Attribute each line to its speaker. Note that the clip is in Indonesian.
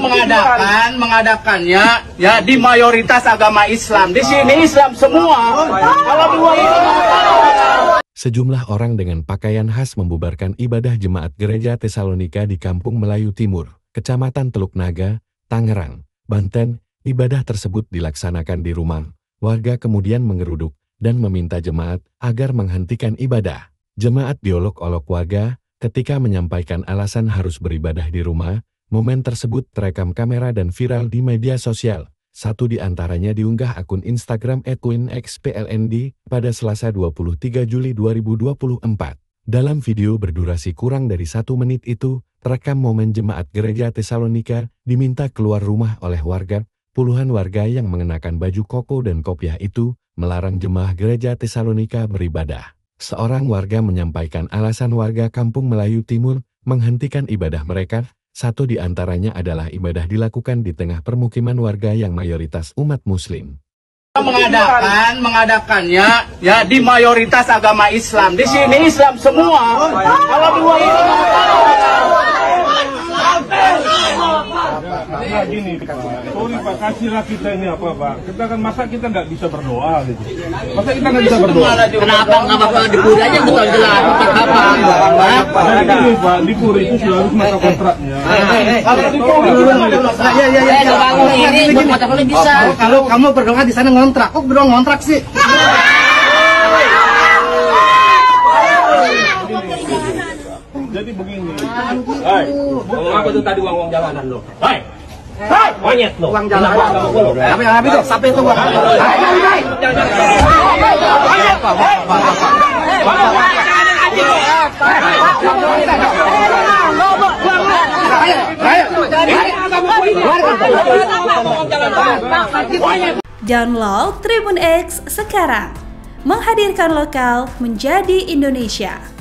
Speaker 1: mengadakan
Speaker 2: mengadakannya ya di mayoritas agama Islam. Di sini Islam semua. Kalau Sejumlah orang dengan pakaian khas membubarkan ibadah jemaat gereja Tesalonika di Kampung Melayu Timur, Kecamatan Teluk Naga, Tangerang, Banten. Ibadah tersebut dilaksanakan di rumah. Warga kemudian mengeruduk dan meminta jemaat agar menghentikan ibadah. Jemaat diolok-olok warga ketika menyampaikan alasan harus beribadah di rumah Momen tersebut terekam kamera dan viral di media sosial. Satu di antaranya diunggah akun Instagram @queenxplnd pada Selasa 23 Juli 2024. Dalam video berdurasi kurang dari satu menit itu, terekam momen jemaat gereja Tesalonika diminta keluar rumah oleh warga. Puluhan warga yang mengenakan baju koko dan kopiah itu melarang jemaah gereja Tesalonika beribadah. Seorang warga menyampaikan alasan warga kampung Melayu Timur menghentikan ibadah mereka satu di antaranya adalah ibadah dilakukan di tengah permukiman warga yang mayoritas umat muslim. Mengadakan, mengadakannya ya di mayoritas agama Islam. Di sini Islam semua. Kalau Nah, gini, sorry Pak, kasihlah kita ini apa Pak. Kita kan masa kita nggak bisa berdoa gitu.
Speaker 1: Masa kita nggak bisa berdoa? Kenapa nggak apa-apa diburu aja bukan jelas? Apa?
Speaker 2: Nah, gini Pak, diburu itu sudah harus masa kontraknya. Ya, ya, ya. Kalau kamu berdoa di sana ngontrak, kok berdoa ngontrak sih? Jadi begini. Gitu. Hai, mau apa tuh tadi uang uang jalanan lo? Hai. Hai, monyet lo. Uang jalanan. Apa tapi tuh? Sampai itu uang. Hai, hai, hai. hai, Download Tribun X sekarang, menghadirkan lokal menjadi Indonesia.